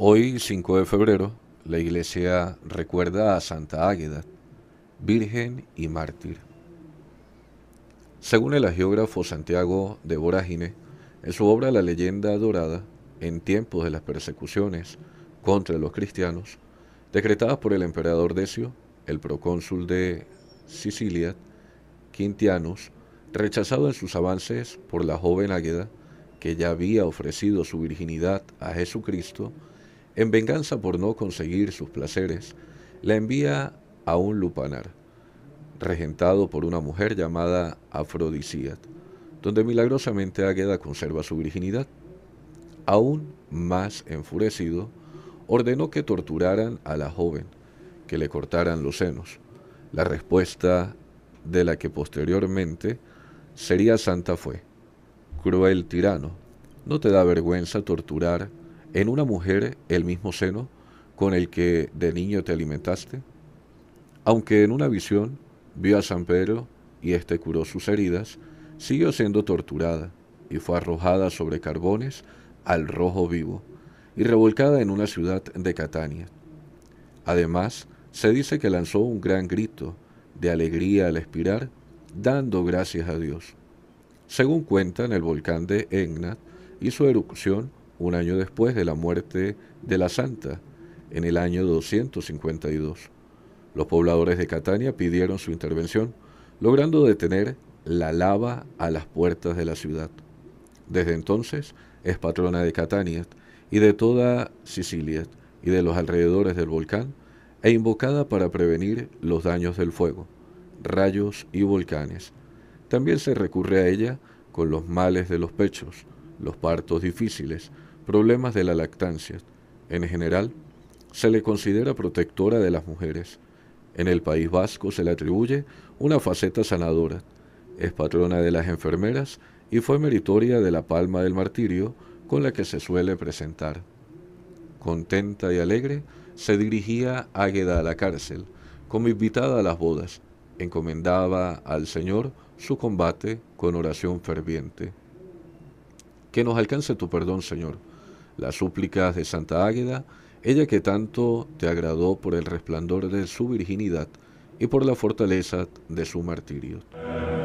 Hoy, 5 de febrero, la iglesia recuerda a Santa Águeda, virgen y mártir. Según el agiógrafo Santiago de Vorágine, en su obra La leyenda dorada, en tiempos de las persecuciones contra los cristianos, decretadas por el emperador Decio, el procónsul de Sicilia, Quintianus, rechazado en sus avances por la joven Águeda, que ya había ofrecido su virginidad a Jesucristo, en venganza por no conseguir sus placeres, la envía a un lupanar, regentado por una mujer llamada Afrodisíat, donde milagrosamente Águeda conserva su virginidad. Aún más enfurecido, ordenó que torturaran a la joven, que le cortaran los senos. La respuesta de la que posteriormente sería santa fue, cruel tirano, ¿no te da vergüenza torturar en una mujer el mismo seno con el que de niño te alimentaste? Aunque en una visión vio a San Pedro y éste curó sus heridas, siguió siendo torturada y fue arrojada sobre carbones al rojo vivo y revolcada en una ciudad de Catania. Además, se dice que lanzó un gran grito de alegría al expirar, dando gracias a Dios. Según cuentan, el volcán de y hizo erupción un año después de la muerte de la santa, en el año 252. Los pobladores de Catania pidieron su intervención, logrando detener la lava a las puertas de la ciudad. Desde entonces es patrona de Catania y de toda Sicilia y de los alrededores del volcán, e invocada para prevenir los daños del fuego, rayos y volcanes. También se recurre a ella con los males de los pechos, los partos difíciles, problemas de la lactancia. En general, se le considera protectora de las mujeres. En el País Vasco se le atribuye una faceta sanadora. Es patrona de las enfermeras y fue meritoria de la palma del martirio con la que se suele presentar. Contenta y alegre, se dirigía Águeda a la cárcel, como invitada a las bodas. Encomendaba al Señor su combate con oración ferviente que nos alcance tu perdón, Señor. Las súplicas de Santa Águeda, ella que tanto te agradó por el resplandor de su virginidad y por la fortaleza de su martirio.